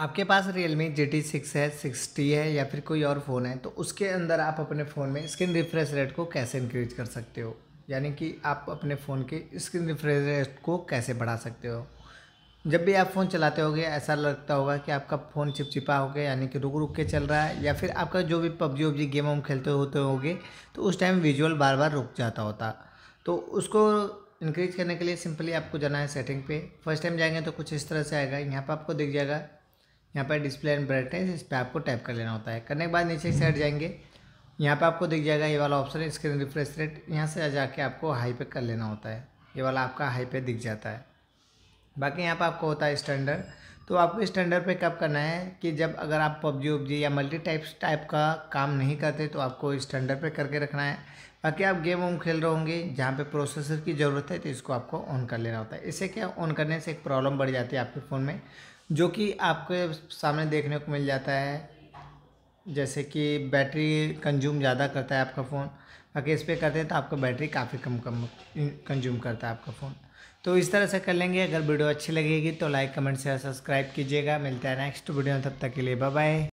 आपके पास Realme G T six है सिक्सटी है या फिर कोई और फ़ोन है तो उसके अंदर आप अपने फ़ोन में स्क्रीन रिफ्रेश रेट को कैसे इंक्रीज कर सकते हो यानी कि आप अपने फ़ोन के स्क्रीन रिफ्रेश रेट को कैसे बढ़ा सकते हो जब भी आप फ़ोन चलाते होगे ऐसा लगता होगा कि आपका फ़ोन चिपचिपा हो गया यानी कि रुक रुक के चल रहा है या फिर आपका जो भी पबजी वबजी गेम वेम खेलते होते होगे तो उस टाइम विजुअल बार बार रुक जाता होता तो उसको इंक्रीज करने के लिए सिंपली आपको जाना है सेटिंग पे फर्स्ट टाइम जाएंगे तो कुछ इस तरह से आएगा यहाँ पर आपको दिख जाएगा यहाँ पर डिस्प्ले एंड ब्राइटनेस इस पर आपको टैप कर लेना होता है करने के बाद नीचे से साइड हम्म। जाएंगे यहाँ पर आपको दिख जाएगा ये वाला ऑप्शन स्क्रीन रिफ्रेश रेट यहाँ से जाके आपको हाई पे कर लेना होता है ये वाला आपका हाई पे दिख जाता है बाकी यहाँ पर आपको होता है स्टैंडर्ड तो आपको स्टैंडर्ड पे कब करना है कि जब अगर आप पबजी उबजी या मल्टी टाइप्स टाइप का काम नहीं करते तो आपको स्टैंडर्ड पे करके रखना है बाकी आप गेम वेम खेल रहे होंगे जहाँ पे प्रोसेसर की ज़रूरत है तो इसको आपको ऑन कर लेना होता है इससे क्या ऑन करने से एक प्रॉब्लम बढ़ जाती है आपके फ़ोन में जो कि आपके सामने देखने को मिल जाता है जैसे कि बैटरी कंज्यूम ज़्यादा करता है आपका फ़ोन अगर इस पर करते हैं तो आपका बैटरी काफ़ी कम कम कंज्यूम करता है आपका फ़ोन तो इस तरह से कर लेंगे अगर वीडियो अच्छी लगेगी तो लाइक कमेंट शेयर सब्सक्राइब कीजिएगा मिलता है नेक्स्ट वीडियो में तब तक के लिए बाय बाय